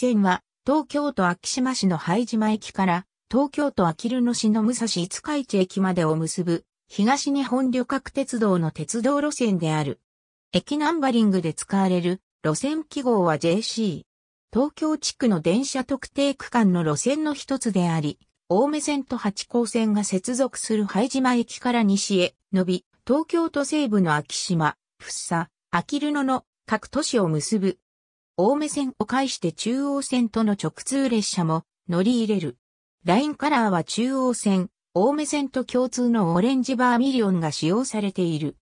線は、東京都昭島市の拝島駅から、東京都あきる野市の武蔵五日市駅までを結ぶ、東日本旅客鉄道の鉄道路線である。駅ナンバリングで使われる路線記号は JC。東京地区の電車特定区間の路線の一つであり、青梅線と八高線が接続する拝島駅から西へ伸び、東京都西部の昭島、福生、あきる野の各都市を結ぶ青梅線を介して中央線との直通列車も乗り入れる。ラインカラーは中央線、青梅線と共通のオレンジバーミリオンが使用されている。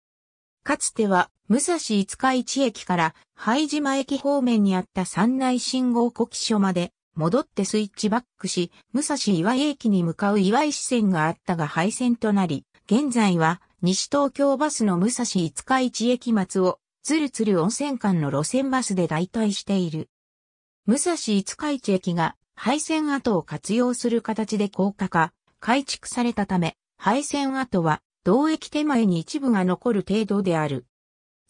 かつては、武蔵五日市駅から拝島駅方面にあった山内信号呼気所まで戻ってスイッチバックし、武蔵岩井駅に向かう岩井支線があったが廃線となり、現在は西東京バスの武蔵五日市駅松をつるつる温泉間の路線バスで代替している。武蔵五日市駅が廃線跡を活用する形で高架化、改築されたため、廃線跡は同駅手前に一部が残る程度である。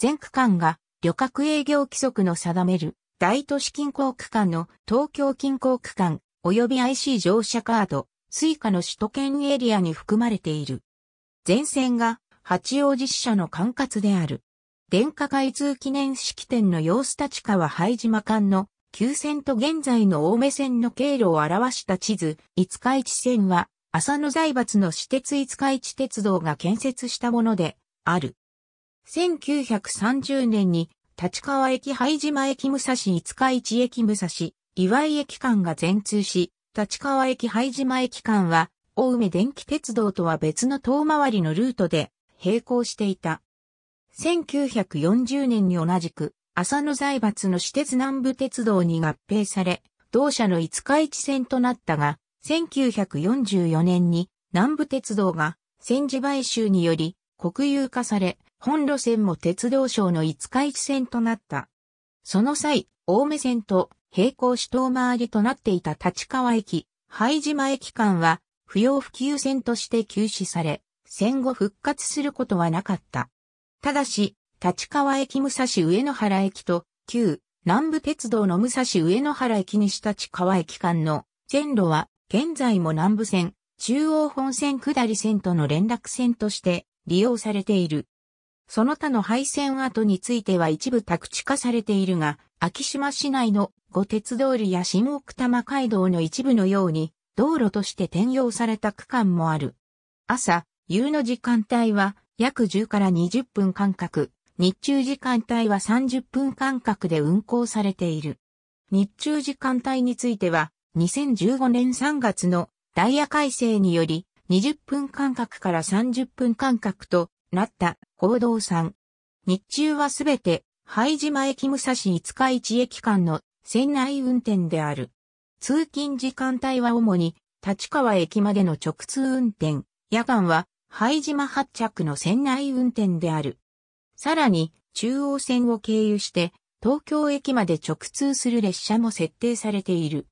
全区間が旅客営業規則の定める大都市近郊区間の東京近郊区間及び IC 乗車カード、スイカの首都圏エリアに含まれている。全線が八王子支社の管轄である。電化開通記念式典の様子立川拝島間の旧線と現在の青梅線の経路を表した地図、五日市線は、浅野財閥の私鉄五日市鉄道が建設したもので、ある。1930年に、立川駅拝島駅武蔵五日市駅武蔵、岩井駅間が全通し、立川駅拝島駅間は、青梅電気鉄道とは別の遠回りのルートで、並行していた。1940年に同じく、浅野財閥の私鉄南部鉄道に合併され、同社の五日市線となったが、1944年に南部鉄道が戦時買収により国有化され、本路線も鉄道省の五日市線となった。その際、青梅線と並行し遠回りとなっていた立川駅、灰島駅間は不要不急線として休止され、戦後復活することはなかった。ただし、立川駅武蔵上野原駅と、旧、南部鉄道の武蔵上野原駅西立川駅間の線路は、現在も南部線、中央本線下り線との連絡線として利用されている。その他の配線跡については一部宅地化されているが、昭島市内の五鉄通りや新奥多摩街道の一部のように、道路として転用された区間もある。朝、夕の時間帯は、約10から20分間隔、日中時間帯は30分間隔で運行されている。日中時間帯については、2015年3月のダイヤ改正により、20分間隔から30分間隔となった報道ん。日中はすべて、灰島駅武蔵五日市駅間の船内運転である。通勤時間帯は主に、立川駅までの直通運転、夜間は拝島発着の船内運転である。さらに、中央線を経由して、東京駅まで直通する列車も設定されている。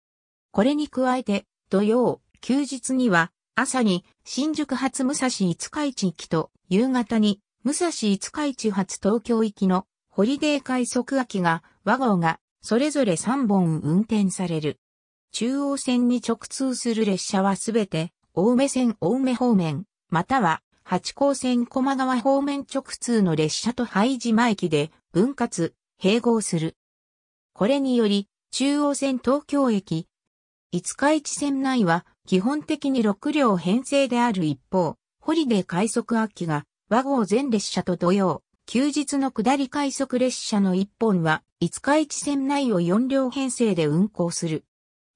これに加えて、土曜、休日には、朝に新宿発武蔵五日市行きと、夕方に武蔵五日市発東京行きのホリデー快速秋が、和号が、それぞれ3本運転される。中央線に直通する列車はすべて、青梅線青梅方面、または、八高線駒川方面直通の列車と灰島駅で分割、併合する。これにより、中央線東京駅、五日市線内は基本的に6両編成である一方、ホリデー快速秋が和号全列車と同様、休日の下り快速列車の一本は五日市線内を4両編成で運行する。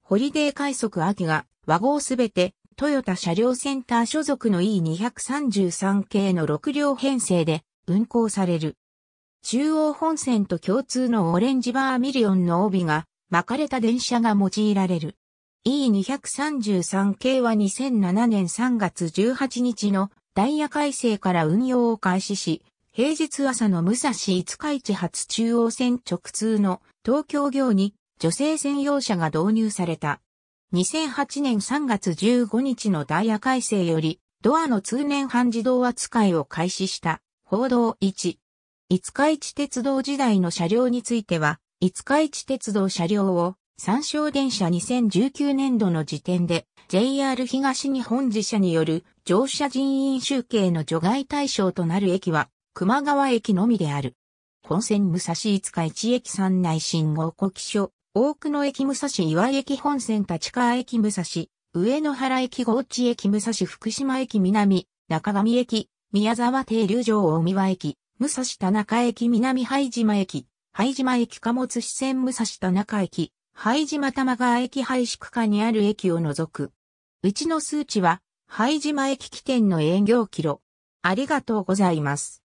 ホリデー快速秋が和号すべてトヨタ車両センター所属の E233 系の6両編成で運行される。中央本線と共通のオレンジバーミリオンの帯が巻かれた電車が用いられる。E233 系は2007年3月18日のダイヤ改正から運用を開始し、平日朝の武蔵五日市発中央線直通の東京行に女性専用車が導入された。2008年3月15日のダイヤ改正より、ドアの通年半自動扱いを開始した、報道1。五日市鉄道時代の車両については、五日市鉄道車両を、参照電車2019年度の時点で、JR 東日本自社による乗車人員集計の除外対象となる駅は、熊川駅のみである。本線武蔵五日市駅山内信号呼木所、大久野駅武蔵岩井駅本線立川駅武蔵、上野原駅合地駅武蔵福島駅南、中上駅、宮沢停留場大庭駅、武蔵田中駅南拝島駅、拝島駅貨物支線武蔵田中駅、拝島玉川駅廃止区間にある駅を除く。うちの数値は、拝島駅起点の営業キロ。ありがとうございます。